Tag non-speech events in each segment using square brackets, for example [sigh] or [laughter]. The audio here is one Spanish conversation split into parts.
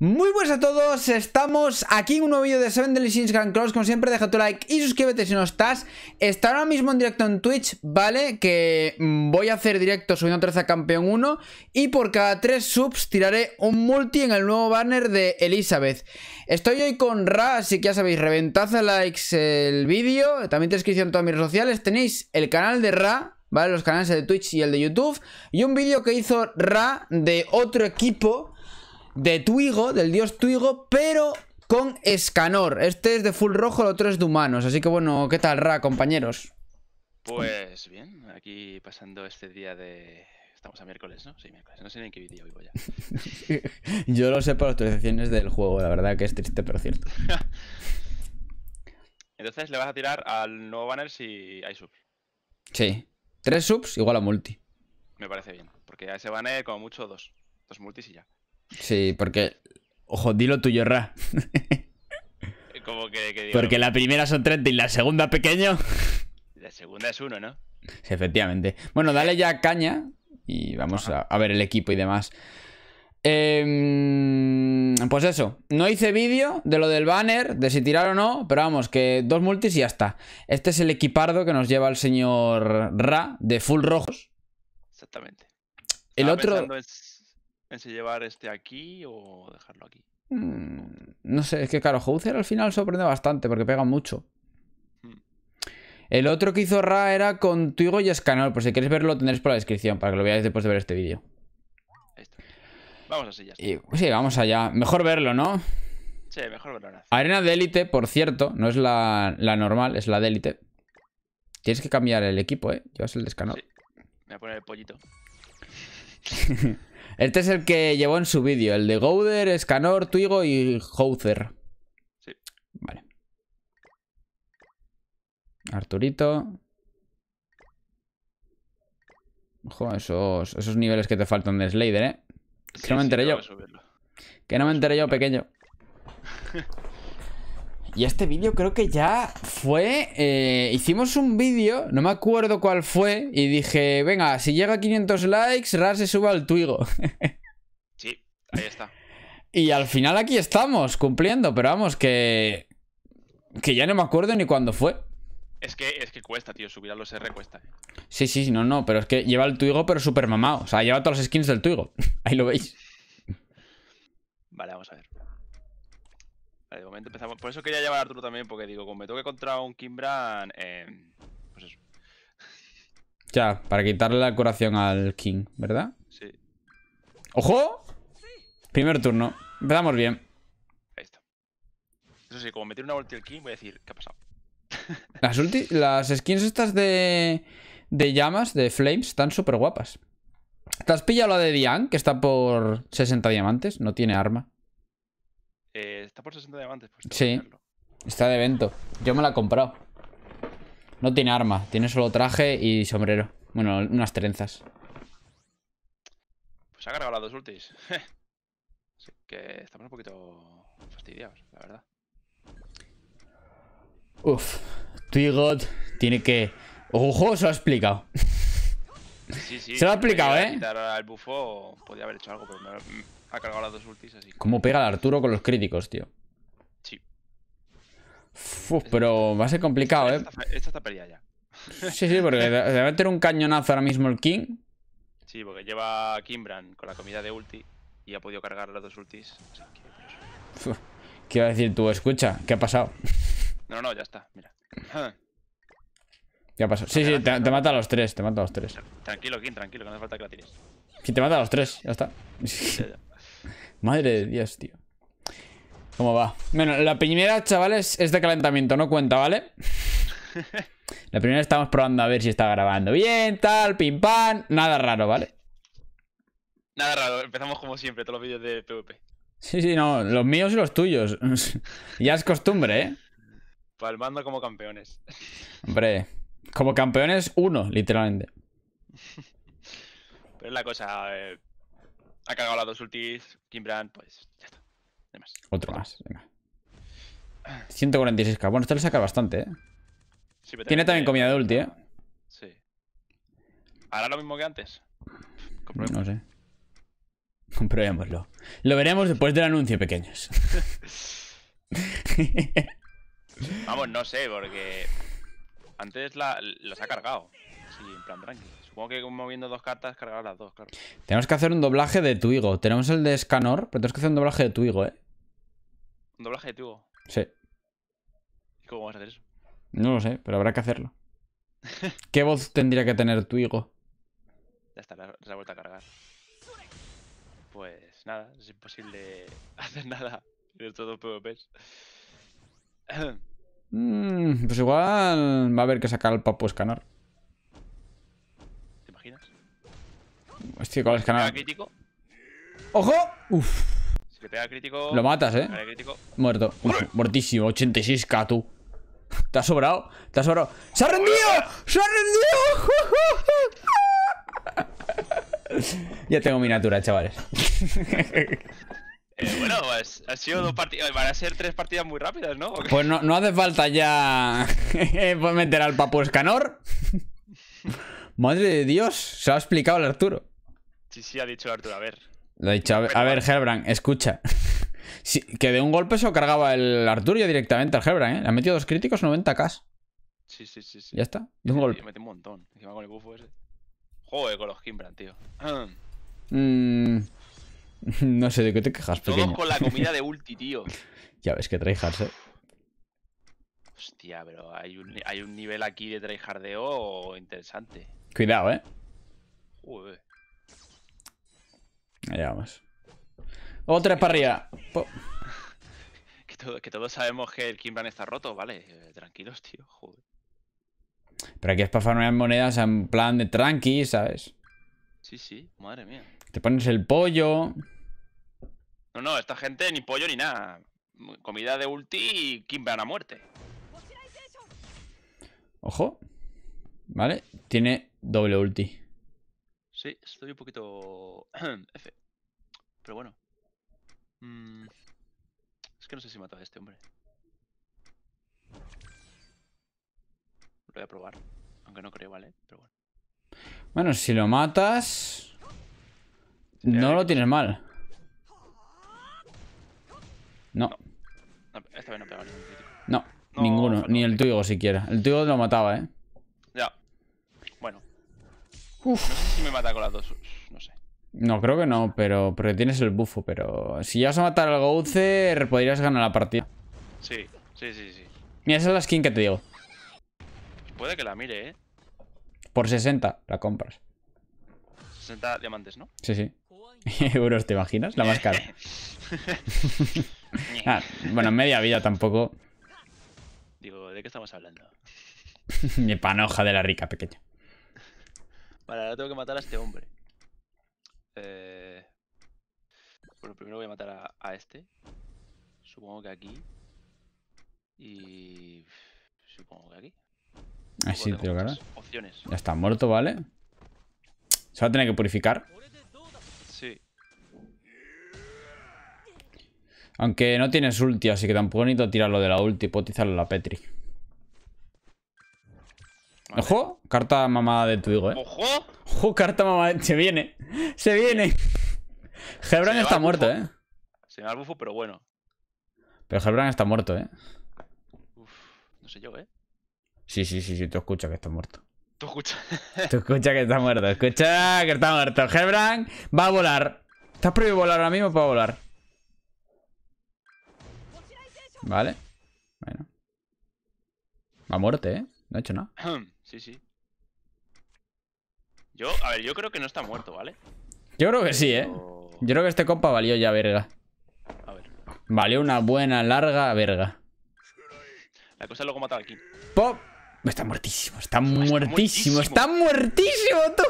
Muy buenas a todos, estamos aquí en un nuevo vídeo de Seven Deadly Grand Cross Como siempre deja tu like y suscríbete si no estás Está ahora mismo en directo en Twitch, ¿vale? Que mm, voy a hacer directo subiendo 13 a Campeón 1 Y por cada 3 subs tiraré un multi en el nuevo banner de Elizabeth Estoy hoy con Ra, así que ya sabéis, reventad a likes el vídeo También descripción en todas mis redes sociales Tenéis el canal de Ra, ¿vale? Los canales de Twitch y el de YouTube Y un vídeo que hizo Ra de otro equipo de Twigo, del dios Twigo, pero con Escanor. Este es de full rojo, el otro es de humanos. Así que bueno, ¿qué tal, Ra, compañeros? Pues bien, aquí pasando este día de... Estamos a miércoles, ¿no? Sí, miércoles. No sé ni en qué vídeo vivo ya. [laughs] Yo lo sé por actualizaciones del juego, la verdad que es triste, pero cierto. [laughs] Entonces le vas a tirar al nuevo banner si hay subs. Sí. Tres subs igual a multi. Me parece bien, porque a ese banner como mucho dos. Dos multis y ya. Sí, porque. Ojo, dilo tuyo, Ra. [laughs] que, porque la primera son 30 y la segunda pequeño. La segunda es uno, ¿no? Sí, efectivamente. Bueno, dale ya caña y vamos a, ver el equipo y demás. Em, pues eso, no hice vídeo de lo del banner, de si tirar o no, pero vamos, que dos multis y ya está. Este es el equipardo que nos lleva el señor Ra de Full Rojos. Exactamente. El otro en llevar este aquí o dejarlo aquí. Mm, no sé, es que claro, Houser al final sorprende bastante porque pega mucho. Hmm. El otro que hizo Ra era con contigo y Escanor. Por si quieres verlo, tendréis por la descripción para que lo veáis después de ver este vídeo. Vamos así ya. Pues sí, vamos allá. Mejor verlo, ¿no? Sí, mejor verlo. Arena de élite, por cierto, no es la, normal, es la de élite. Tienes que cambiar el equipo, ¿eh? Llevas el de Escanor. Me voy a poner el pollito. [laughs] Este es el que llevó en su vídeo, el de Gouder, Scanor, Twigo y Houser. Sí. Vale. Arturito. Ojo, esos, esos niveles que te faltan de Slader, ¿eh? Que no me enteré yo. Que no me enteré yo, pequeño. [laughs] Y este vídeo creo que ya fue... Eh, hicimos un vídeo, no me acuerdo cuál fue, y dije, venga, si llega a 500 likes, Rar se suba al tuigo. [laughs] Sí, ahí está. Y al final aquí estamos, cumpliendo, pero vamos, que... Que ya no me acuerdo ni cuándo fue. Es que, es que cuesta, tío, subir a los R cuesta. Sí, sí, no, no, pero es que lleva el tuigo pero súper mamado. O sea, lleva todos los skins del tuigo. [laughs] Ahí lo veis. Vale, vamos a ver de momento empezamos. Por eso quería llevar a Arturo también, porque digo, como me toque que un Kimbran, eh, pues eso. Ya, para quitarle la curación al King, ¿verdad? Sí. ¡Ojo! Primer turno. Empezamos bien. Ahí está. Eso sí, como metí una ulti al King, voy a decir, ¿qué ha pasado? [laughs] Las, las skins estas de, de llamas, de flames, están súper guapas. ¿Te has pillado la de Diane, que está por 60 diamantes? No tiene arma. Eh, está por 60 diamantes. Pues sí, está de evento. Yo me la he comprado. No tiene arma, tiene solo traje y sombrero. Bueno, unas trenzas. Pues ha cargado las dos ultis. [laughs] Así que estamos un poquito fastidiados, la verdad. Uf, Twigot tiene que... ¡Ojo! Se lo ha explicado. Sí, sí, se lo ha explicado, ¿eh? el bufo, podía haber hecho algo, pero ha cargado las dos ultis, así. ¿Cómo pega el Arturo con los críticos, tío? Sí. pero va a ser complicado, ¿eh? Esta está perdida ya. Sí, sí, porque a meter un cañonazo ahora mismo el King. Sí, porque lleva a Kimbran con la comida de ulti y ha podido cargar las dos ultis. Pues, ¿Qué iba a decir tú? Escucha, ¿qué ha pasado? No, no, ya está, mira. ha pasado Sí, sí, te, mata a los tres, te mata a los tres. Tranquilo, King tranquilo, que no hace falta que la tires. Si te mata a los tres, ya está. Madre de Dios, tío. ¿Cómo va? Bueno, la primera, chavales, es de calentamiento, no cuenta, ¿vale? [laughs] La primera estamos probando a ver si está grabando bien, tal, pim pam, nada raro, ¿vale? Nada raro, empezamos como siempre, todos los vídeos de PvP. Sí, sí, no, los míos y los tuyos. [laughs] ya es costumbre, ¿eh? Palmando como campeones. Hombre, como campeones, uno, literalmente. [laughs] Pero es la cosa, eh, ha cargado las dos ultis. Kimbrand, pues ya está. Otro más, venga. 146k. Bueno, esto le saca bastante, ¿eh? Tiene también comida de ulti, ¿eh? Sí. ¿Hará lo mismo que antes? No sé. Comprobémoslo. Lo veremos después del anuncio, pequeños. [laughs] Vamos, no sé, porque antes los ha cargado. Sí, en plan tranquilo. Supongo que moviendo dos cartas cargar las dos, claro. Tenemos que hacer un doblaje de tu higo. Tenemos el de Escanor, pero tenemos que hacer un doblaje de higo, ¿eh? ¿Un doblaje de higo? Sí. cómo vas a hacer eso? No lo sé, pero habrá que hacerlo. [laughs] ¿Qué voz tendría que tener higo? Ya está, se ha vuelto a cargar. Pues nada, es imposible [laughs] hacer nada de estos dos PvPs. Mm, pues igual va a haber que sacar el papo escanor. Hostia, con es ¡Ojo! Uf. Lo matas, eh. Muerto. mortísimo muertísimo. 86k, tú. [laughs] Te ha sobrado. Te ha sobrado. ¡Se ha rendido! ¡Se ha rendido! [laughs] ya tengo miniatura, chavales. Eh, bueno, pues, ha sido dos partidas. Eh, van a ser tres partidas muy rápidas, ¿no? Pues no, hace falta ya. [laughs] Eh, pues meter al Papu Escanor. Madre de Dios, se ha explicado el Arturo. Sí, sí, ha dicho Arturo, a ver. Lo ha dicho, a ver, a Herbrand, escucha. [laughs] que de un golpe se cargaba el Arturio directamente al Herbrand, ¿eh? Le ha metido dos críticos, 90k. Sí, sí, sí, sí. Ya está, de un golpe golpe. Mete un montón. Encima con el buffo ese. Joder, con los Kimbrand, tío. [clears throat] Mm, [laughs] no sé de qué te quejas, Todos con la comida de [laughs] ulti, tío. ya ves que tryhards, eh. Hostia, pero hay un, hay un nivel aquí de tryhardeo interesante. Cuidado, eh. Joder. Ya vamos. otra para arriba. que, todos sabemos que el Kimbran está roto, ¿vale? Eh, tranquilos, tío. Joder. Pero aquí es para farmear monedas en plan de tranqui, ¿sabes? Sí, sí, madre mía. Te pones el pollo. No, no, esta gente ni pollo ni nada. Comida de ulti y Kimbran a muerte. Ojo. Vale, tiene doble ulti. Sí, estoy un poquito... [clears throat] F. Pero bueno. Mm, es que no sé si mataba a este hombre. Lo voy a probar. Aunque no creo, ¿vale? Pero bueno. Bueno, si lo matas... No lo tienes mal. No. esta vez no pegaba No, no ninguno. Ni el tuyo siquiera. El tuyo lo mataba, ¿eh? No sé si me mata con las dos. No sé. No, creo que no, pero, pero tienes el bufo. Pero si ya vas a matar al Gouzer, podrías ganar la partida. Sí, sí, sí, sí. Mira, esa es la skin que te digo. Puede que la mire, ¿eh? Por 60 la compras. 60 diamantes, ¿no? Sí, sí. [laughs] Euros, ¿te imaginas? La más cara. [laughs] Ah, bueno, media vida tampoco. Digo, ¿de qué estamos hablando? Mi [laughs] panoja de la rica pequeña. Vale, ahora tengo que matar a este hombre. Eh... Bueno, primero voy a matar a, este. Supongo que aquí. Y... Supongo que aquí. Así sí, Opciones. Ya está muerto, ¿vale? Se va a tener que purificar. Sí. Aunque no tienes ulti, así que tampoco necesito tirarlo de la ulti. potizarlo a la Petri. Ojo, carta mamada de tu hijo, eh. Ojo. Ojo, carta mamada. Se viene. Se viene. Hebron está muerto, eh. Se me va pero bueno. Pero Hebron está muerto, eh. Uf, no sé yo, eh. Sí, sí, sí, sí, Te escucha que está muerto. Tú escuchas. tú escuchas que está muerto. Escucha que está muerto. Hebron va a volar. Estás prohibido volar ahora mismo para volar. Vale. Bueno. A muerte, eh. No ha hecho nada. [clears throat] Sí, sí. Yo, a ver, yo creo que no está muerto, ¿vale? Yo creo que sí, ¿eh? Yo creo que este compa valió ya verga. A ver. Valió una buena, larga verga. La cosa es luego matar aquí. ¡Pop! Está muertísimo, está, muertísimo, está muertísimo, tú.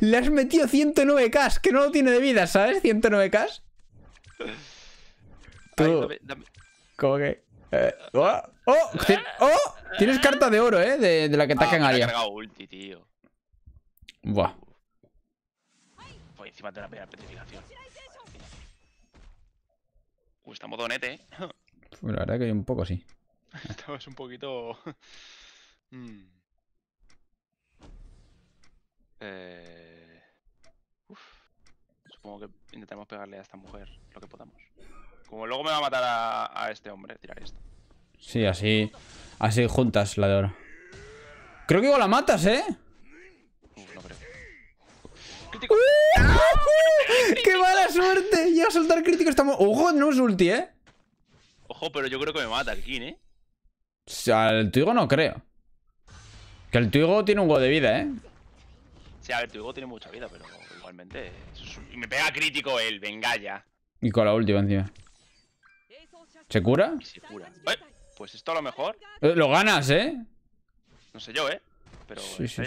Le, has metido 109k, que no lo tiene de vida, ¿sabes? 109k. ¿Cómo que? Eh, oh, oh, oh, tienes carta de oro, ¿eh? De, la que ataca en área. Ah, cargado ulti, tío. Buah. Por encima de la primera petrificación. Uy, está modonete, ¿eh? [laughs] la verdad que hay un poco sí. Estabas un poquito... [laughs] Hmm. eh... Uf. Supongo que intentaremos pegarle a esta mujer lo que podamos. Como luego me va a matar a, este hombre, tirar esto. Sí, así. Así juntas la de oro Creo que igual la matas, ¿eh? Uh, no creo. [laughs] ¡Qué mala suerte! Llega a soltar crítico estamos. ¡Ojo! No es ulti, ¿eh? Ojo, pero yo creo que me mata el King, ¿eh? O sea, el Tuigo no creo. Que el Tuigo tiene un go de vida, ¿eh? Sí, a ver, Tuigo tiene mucha vida, pero igualmente. Me pega crítico él, venga ya. Y con la última encima. ¿Se cura? se cura. Eh, pues esto a lo mejor. Eh, lo ganas, ¿eh? No sé yo, ¿eh? Pero sí, sí,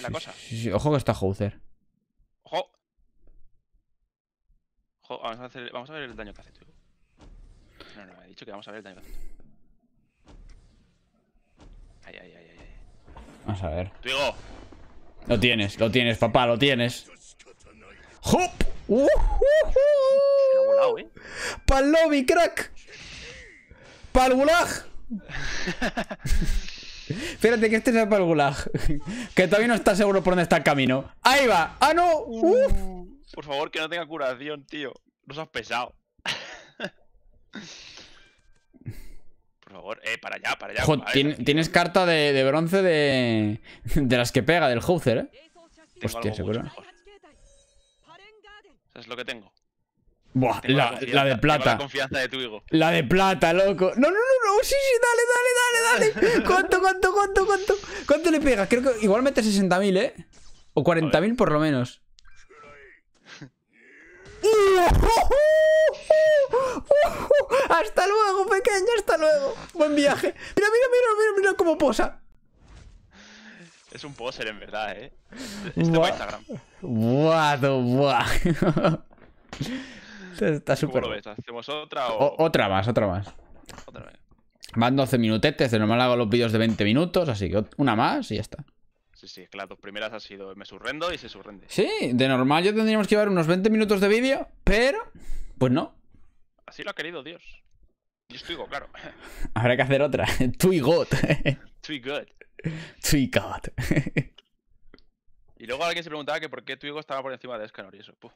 sí, Ojo que está Houser. Ojo. vamos a, ver el daño que hace, tío. No, no, me he dicho que vamos a ver el daño que hace. Ay, ay, ay, ay. Vamos a ver. Digo, Lo tienes, lo tienes, papá, lo tienes. ¡Hop! ¡Uh! uh, lobby, eh. ¡Palobi, crack! gulag [laughs] Fíjate que este para el gulag que todavía no está seguro por dónde está el camino. ¡Ahí va! ¡Ah, no! Uh, ¡Uf! Por favor, que no tenga curación, tío. Nos has pesado. por favor, eh, para allá, para allá. tienes carta de, bronce de, de, las que pega, del Houser, eh. Hostia, seguro. Eso es lo que tengo. Buah, la, de plata. La de plata, loco. No, no, no, no. Sí, sí, dale, dale, dale, dale. [laughs] ¿Cuánto, cuánto, cuánto, cuánto? ¿Cuánto le pegas? Creo que igualmente 60.000, ¿eh? O 40.000 por lo menos. [laughs] Hasta luego, pequeño, hasta luego. Buen viaje. Mira, mira, mira, mira, mira cómo posa. Es un poser, en verdad, ¿eh? Este buah. Buah, buah. [laughs] Este está súper. ¿Hacemos otra o... Otra más, otra más. Otra vez. Van 12 minutetes, de normal hago los vídeos de 20 minutos, así que una más y ya está. Sí, sí, claro las dos primeras ha sido me surrendo y se surrende. Sí, de normal yo tendríamos que llevar unos 20 minutos de vídeo, pero pues no. Así lo ha querido Dios. Dios hijo, claro. [laughs] Habrá que hacer otra. y [laughs] God [laughs] Y luego alguien se preguntaba que por qué tu hijo estaba por encima de Escanor y eso. Puf.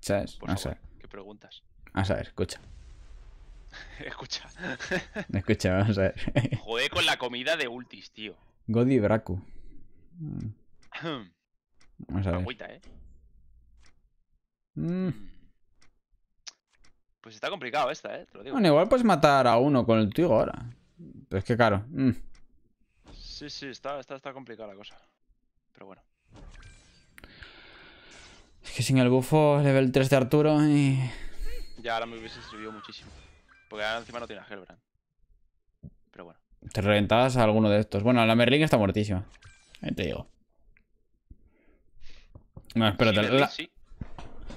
¿Sabes? no sé preguntas. [laughs] Vamos a ver, escucha. [laughs] escucha. [laughs] escucha, vamos a ver. Juegué con la comida de ultis, tío. Godi Braku. Mm. [clears throat] Vamos a ver. ¿eh? Mm. Mm. Pues está complicado esta, ¿eh? Te lo digo. Bueno, igual puedes matar a uno con el tío ahora. Pero es que caro. Sí, sí, está, está, está complicada la cosa. Pero bueno. Es que sin el bufo level 3 de Arturo y... Ya ahora me hubiese servido muchísimo. Porque ahora encima no tiene a Hellbrand. Pero bueno. Te reventabas a alguno de estos. Bueno, la Merlin está muertísima. Ahí te digo. Bueno, espérate. Sí, sí.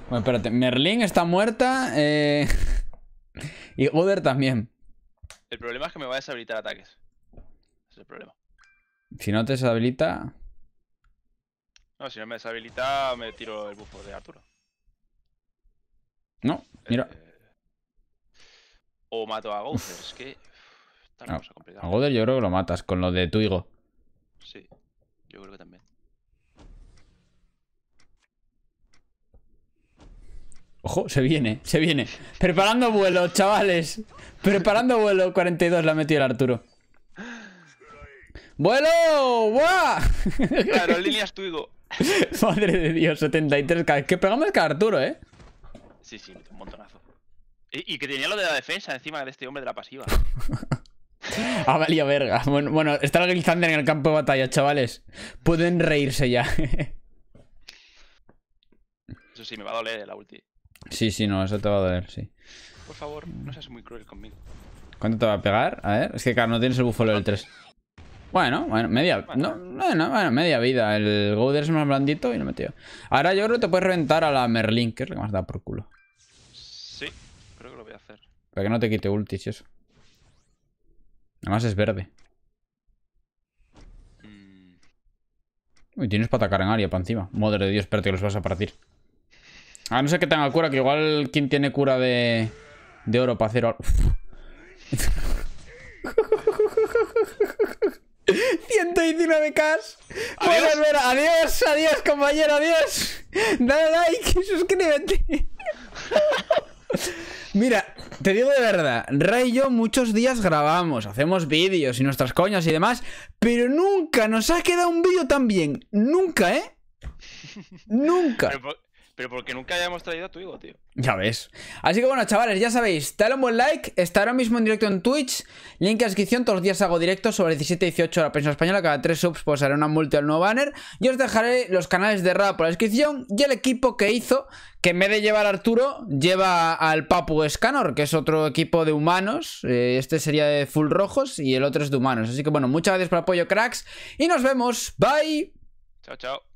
Bueno, espérate. Merlin está muerta. Eh, [laughs] y Uder también. El problema es que me va a deshabilitar ataques. Ese es el problema. Si no te deshabilita. No, si no me deshabilita, me tiro el bufo de Arturo. No, mira. Eh, o mato a Gother, es que. Está complicada. a Gother yo creo que lo matas con lo de Tuigo. Sí, yo creo que también. Ojo, se viene, se viene. Preparando vuelo, chavales. Preparando vuelo. 42 la ha metido el Arturo. [laughs] ¡Vuelo! ¡Buah! Claro, líneas Tuigo. [laughs] Madre de Dios, 73k. que pegamos que Arturo, ¿eh? Sí, sí, un montonazo. Y, que tenía lo de la defensa encima de este hombre de la pasiva. [laughs] ah, valido verga. Bueno, bueno está el Thunder en el campo de batalla, chavales. Pueden reírse ya. [laughs] Eso sí, me va a doler la ulti. Sí, sí, no, eso te va a doler, sí. Por favor, no seas muy cruel conmigo. ¿Cuánto te va a pegar? A ver, es que claro, no tienes el bufolo del 3. Bueno, bueno, media. No, bueno, media vida. El Gouders es más blandito y lo metió. Ahora yo creo que te puedes reventar a la Merlin, que es lo que más da por culo. Sí, creo que lo voy a hacer. Para que no te quite ultis y eso. Además es verde. Y mm. Uy, tienes para atacar en área para encima. Madre de Dios, espérate que los vas a partir. A no sé que tenga cura, que igual quien tiene cura de, de oro para hacer. [laughs] [laughs] 19 k Adiós. adiós, adiós, compañero, adiós. Dale like y suscríbete. [laughs] Mira, te digo de verdad, Ray y yo muchos días grabamos, hacemos vídeos y nuestras coñas y demás, pero nunca nos ha quedado un vídeo tan bien. Nunca, ¿eh? [laughs] Nunca. Pero porque nunca hayamos traído a tu hijo, tío. Ya ves. Así que bueno, chavales, ya sabéis, dale un buen like. Está ahora mismo en directo en Twitch. Link en descripción. Todos los días hago directo, sobre 17 y 18 la prensa española. Cada 3 subs pues haré una multi al nuevo banner. Y os dejaré los canales de rap por la descripción. Y el equipo que hizo, que en vez de llevar a Arturo, lleva al Papu Escanor, que es otro equipo de humanos. Eh, este sería de full rojos y el otro es de humanos. Así que bueno, muchas gracias por el apoyo, cracks. Y nos vemos. Bye. Chao, chao.